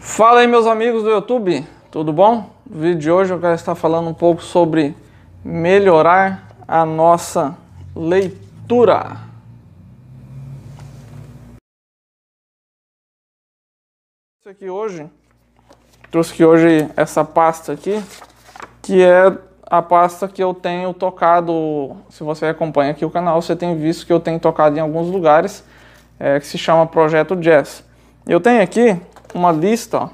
Fala aí meus amigos do YouTube, tudo bom? No vídeo de hoje eu quero estar falando um pouco sobre melhorar a nossa leitura. Isso aqui hoje, trouxe aqui hoje essa pasta aqui, que é a pasta que eu tenho tocado, se você acompanha aqui o canal, você tem visto que eu tenho tocado em alguns lugares, é, que se chama Projeto Jazz. Eu tenho aqui uma lista,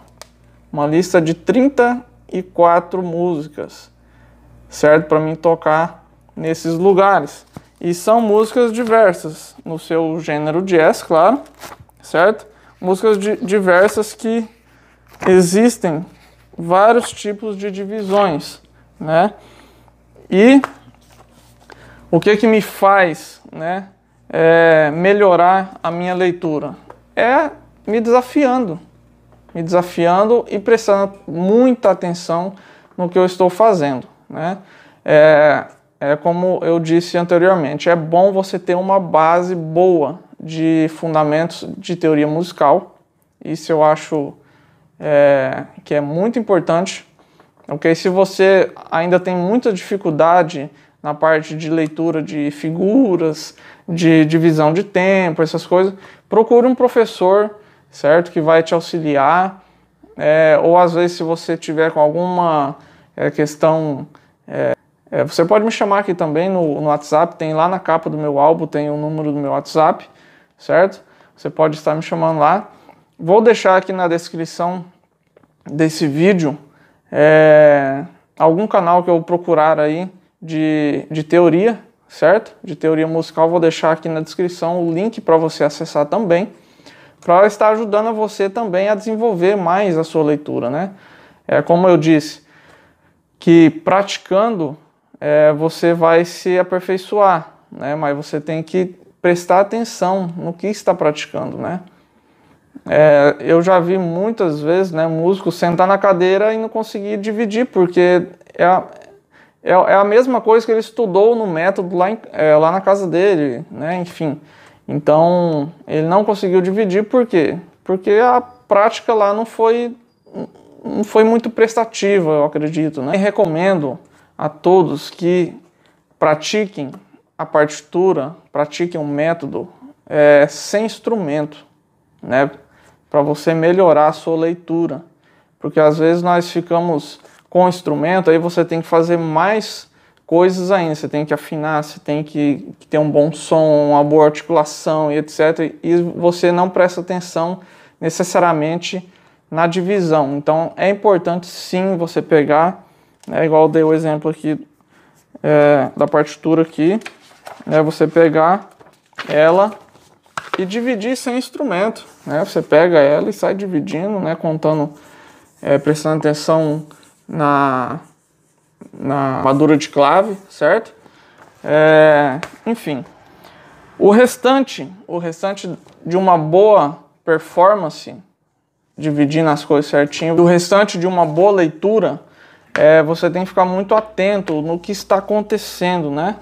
uma lista de 34 músicas, certo? Para mim tocar nesses lugares. E são músicas diversas, no seu gênero jazz, claro, certo? Músicas diversas que existem vários tipos de divisões, né? E o que é que me faz, né, é melhorar a minha leitura? É me desafiando, me desafiando e prestando muita atenção no que eu estou fazendo. Né? É, é como eu disse anteriormente, é bom você ter uma base boa de fundamentos de teoria musical. Isso eu acho é, que é muito importante. Ok, se você ainda tem muita dificuldade na parte de leitura de figuras, de divisão de tempo, essas coisas, procure um professor certo? Que vai te auxiliar. É, ou às vezes, se você tiver com alguma é, questão, é, é, você pode me chamar aqui também no, no, WhatsApp. Tem lá na capa do meu álbum, tem o número do meu WhatsApp, certo? Você pode estar me chamando lá. Vou deixar aqui na descrição desse vídeo é, algum canal que eu procurar aí de, de teoria, certo? De teoria musical, vou deixar aqui na descrição o link para você acessar também. Croll está ajudando a você também a desenvolver mais a sua leitura, né? É como eu disse, que praticando é, você vai se aperfeiçoar, né? Mas você tem que prestar atenção no que está praticando, né? É, eu já vi muitas vezes, né, músicos sentar na cadeira e não conseguir dividir, porque é a, é, é a mesma coisa que ele estudou no método lá, em, é, lá na casa dele, né? Enfim. Então, ele não conseguiu dividir por quê? Porque a prática lá não foi não foi muito prestativa, eu acredito, né? E recomendo a todos que pratiquem a partitura, pratiquem um método é, sem instrumento, né? Para você melhorar a sua leitura, porque às vezes nós ficamos com instrumento, aí você tem que fazer mais coisas ainda. Você tem que afinar, você tem que ter um bom som, uma boa articulação e etc. E você não presta atenção necessariamente na divisão. Então é importante sim você pegar, né, igual dei o exemplo aqui é, da partitura aqui, né, você pegar ela e dividir sem instrumento. Né? Você pega ela e sai dividindo, né, contando, é, prestando atenção na na uhum. madura de clave, certo? É, enfim, o restante, o restante de uma boa performance, dividindo as coisas certinho, o restante de uma boa leitura, é, você tem que ficar muito atento no que está acontecendo, né?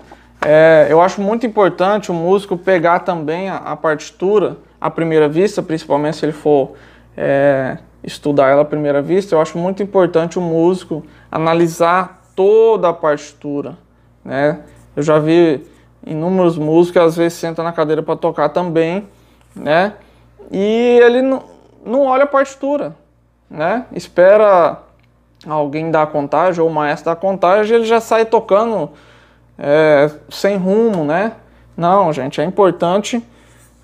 É, eu acho muito importante o músico pegar também a, a partitura à primeira vista, principalmente se ele for é, estudar ela à primeira vista. Eu acho muito importante o músico analisar toda a partitura, né? Eu já vi inúmeros músicos que às vezes sentam na cadeira para tocar também, né? E ele não, não olha a partitura, né? Espera alguém dar a contagem ou o maestro dar a contagem, ele já sai tocando é, sem rumo, né? Não, gente, é importante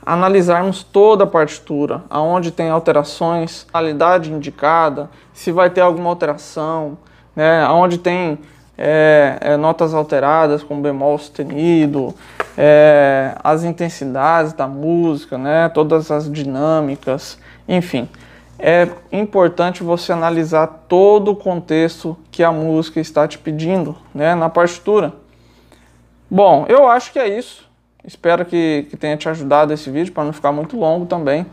analisarmos toda a partitura, aonde tem alterações, qualidade indicada, se vai ter alguma alteração, né, onde tem é, é, notas alteradas com bemol sustenido, é, as intensidades da música, né, todas as dinâmicas, enfim. É importante você analisar todo o contexto que a música está te pedindo né, na partitura. Bom, eu acho que é isso. Espero que, que tenha te ajudado esse vídeo para não ficar muito longo também.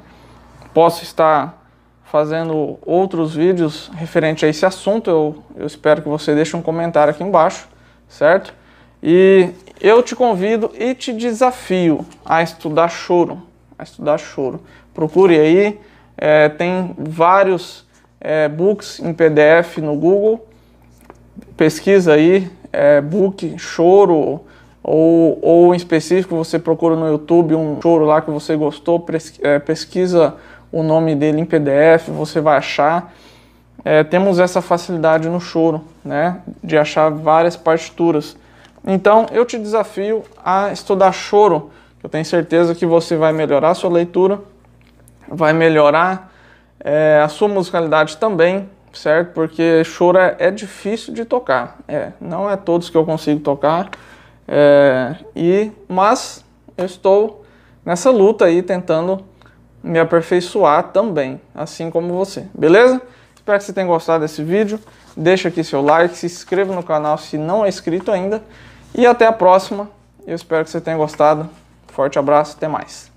Posso estar fazendo outros vídeos referente a esse assunto. Eu, eu espero que você deixe um comentário aqui embaixo, certo? E eu te convido e te desafio a estudar choro, a estudar choro. Procure aí, é, tem vários é, books em PDF no Google. Pesquisa aí, é, book choro, ou, ou em específico você procura no YouTube um choro lá que você gostou, é, pesquisa o nome dele em PDF, você vai achar. É, temos essa facilidade no choro, né, de achar várias partituras. Então, eu te desafio a estudar choro. Eu tenho certeza que você vai melhorar a sua leitura, vai melhorar é, a sua musicalidade também, certo? Porque choro é, é, difícil de tocar. É, não é todos que eu consigo tocar. É, e mas eu estou nessa luta aí tentando me aperfeiçoar também, assim como você, beleza? Espero que você tenha gostado desse vídeo. Deixa aqui seu like, se inscreva no canal se não é inscrito ainda. E até a próxima. Eu espero que você tenha gostado. Forte abraço, até mais.